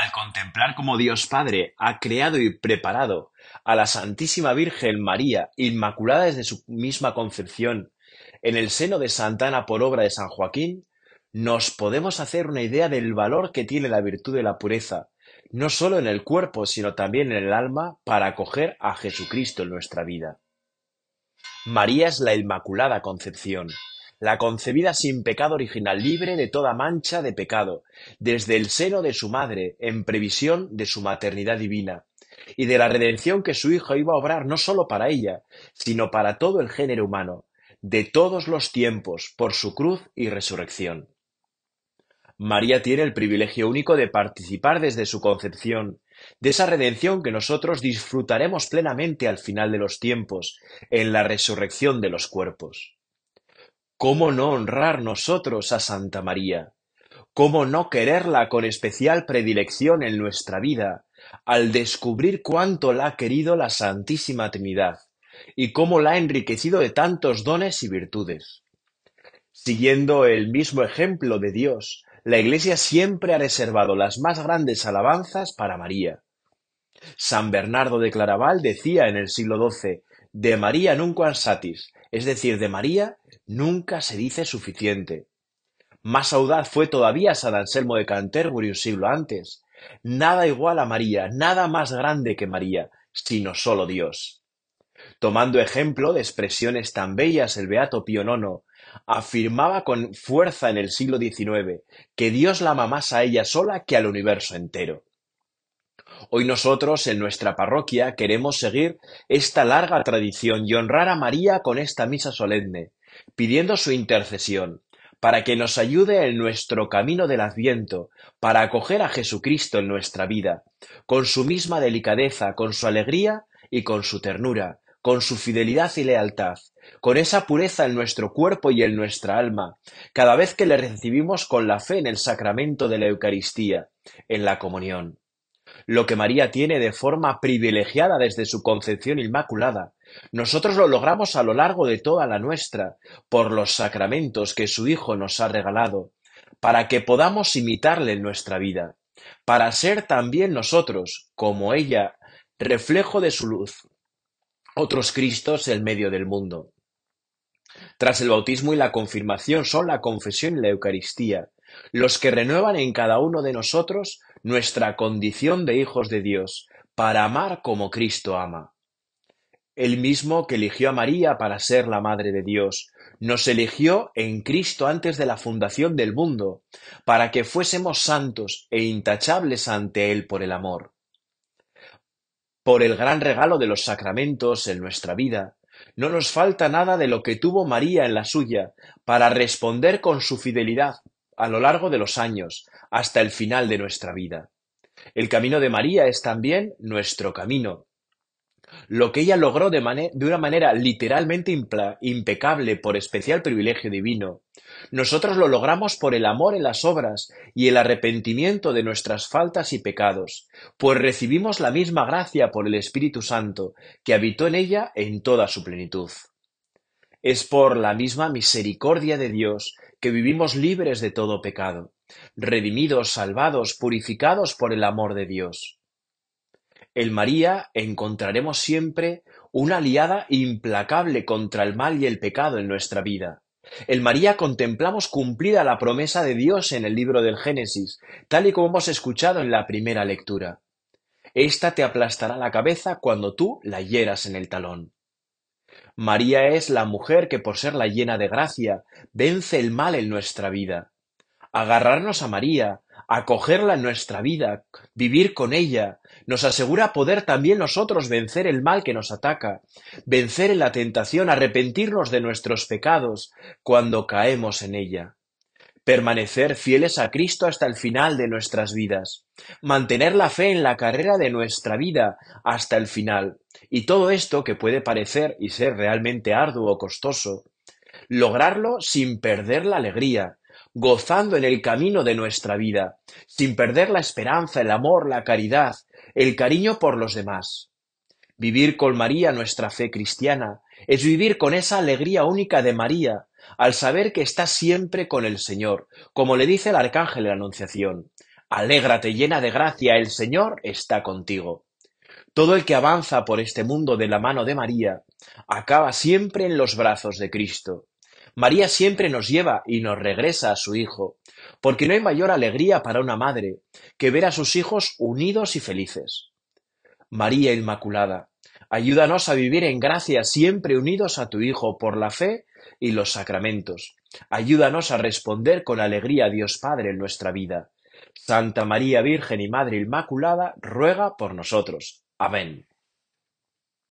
al contemplar cómo Dios Padre ha creado y preparado a la Santísima Virgen María, inmaculada desde su misma concepción, en el seno de Santa Ana por obra de San Joaquín, nos podemos hacer una idea del valor que tiene la virtud de la pureza, no sólo en el cuerpo, sino también en el alma, para acoger a Jesucristo en nuestra vida. María es la Inmaculada Concepción, la concebida sin pecado original, libre de toda mancha de pecado, desde el seno de su madre, en previsión de su maternidad divina, y de la redención que su Hijo iba a obrar no sólo para ella, sino para todo el género humano, de todos los tiempos, por su cruz y resurrección. María tiene el privilegio único de participar desde su concepción, de esa redención que nosotros disfrutaremos plenamente al final de los tiempos, en la resurrección de los cuerpos. ¿Cómo no honrar nosotros a Santa María? ¿Cómo no quererla con especial predilección en nuestra vida, al descubrir cuánto la ha querido la Santísima Trinidad, y cómo la ha enriquecido de tantos dones y virtudes? Siguiendo el mismo ejemplo de Dios, la Iglesia siempre ha reservado las más grandes alabanzas para María. San Bernardo de Claraval decía en el siglo XII, de María nunca satis, es decir, de María nunca se dice suficiente. Más audaz fue todavía San Anselmo de Canterbury un siglo antes. Nada igual a María, nada más grande que María, sino sólo Dios. Tomando ejemplo de expresiones tan bellas, el beato Pío IX afirmaba con fuerza en el siglo XIX que Dios la ama más a ella sola que al universo entero. Hoy nosotros en nuestra parroquia queremos seguir esta larga tradición y honrar a María con esta misa solemne, pidiendo su intercesión, para que nos ayude en nuestro camino del adviento, para acoger a Jesucristo en nuestra vida, con su misma delicadeza, con su alegría y con su ternura, con su fidelidad y lealtad, con esa pureza en nuestro cuerpo y en nuestra alma, cada vez que le recibimos con la fe en el sacramento de la Eucaristía, en la comunión. Lo que María tiene de forma privilegiada desde su concepción inmaculada, nosotros lo logramos a lo largo de toda la nuestra, por los sacramentos que su Hijo nos ha regalado, para que podamos imitarle en nuestra vida, para ser también nosotros, como ella, reflejo de su luz, otros Cristos en medio del mundo. Tras el bautismo y la confirmación son la confesión y la Eucaristía, los que renuevan en cada uno de nosotros nuestra condición de hijos de Dios para amar como Cristo ama. El mismo que eligió a María para ser la Madre de Dios, nos eligió en Cristo antes de la fundación del mundo, para que fuésemos santos e intachables ante Él por el amor. Por el gran regalo de los sacramentos en nuestra vida, no nos falta nada de lo que tuvo María en la suya, para responder con su fidelidad a lo largo de los años hasta el final de nuestra vida. El camino de María es también nuestro camino. Lo que ella logró de, de una manera literalmente impecable por especial privilegio divino, nosotros lo logramos por el amor en las obras y el arrepentimiento de nuestras faltas y pecados, pues recibimos la misma gracia por el Espíritu Santo, que habitó en ella en toda su plenitud. Es por la misma misericordia de Dios que vivimos libres de todo pecado, redimidos, salvados, purificados por el amor de Dios. En María encontraremos siempre una aliada implacable contra el mal y el pecado en nuestra vida. En María contemplamos cumplida la promesa de Dios en el libro del Génesis, tal y como hemos escuchado en la primera lectura. Esta te aplastará la cabeza cuando tú la hieras en el talón. María es la mujer que por ser la llena de gracia, vence el mal en nuestra vida. Agarrarnos a María, acogerla en nuestra vida, vivir con ella, nos asegura poder también nosotros vencer el mal que nos ataca, vencer en la tentación, arrepentirnos de nuestros pecados cuando caemos en ella permanecer fieles a Cristo hasta el final de nuestras vidas, mantener la fe en la carrera de nuestra vida hasta el final. Y todo esto que puede parecer y ser realmente arduo o costoso, lograrlo sin perder la alegría, gozando en el camino de nuestra vida, sin perder la esperanza, el amor, la caridad, el cariño por los demás. Vivir con María nuestra fe cristiana es vivir con esa alegría única de María, al saber que está siempre con el Señor, como le dice el arcángel en la Anunciación. Alégrate llena de gracia, el Señor está contigo. Todo el que avanza por este mundo de la mano de María acaba siempre en los brazos de Cristo. María siempre nos lleva y nos regresa a su Hijo, porque no hay mayor alegría para una madre que ver a sus hijos unidos y felices. María Inmaculada, ayúdanos a vivir en gracia siempre unidos a tu Hijo por la fe y los sacramentos. Ayúdanos a responder con alegría a Dios Padre en nuestra vida. Santa María Virgen y Madre Inmaculada, ruega por nosotros. Amén.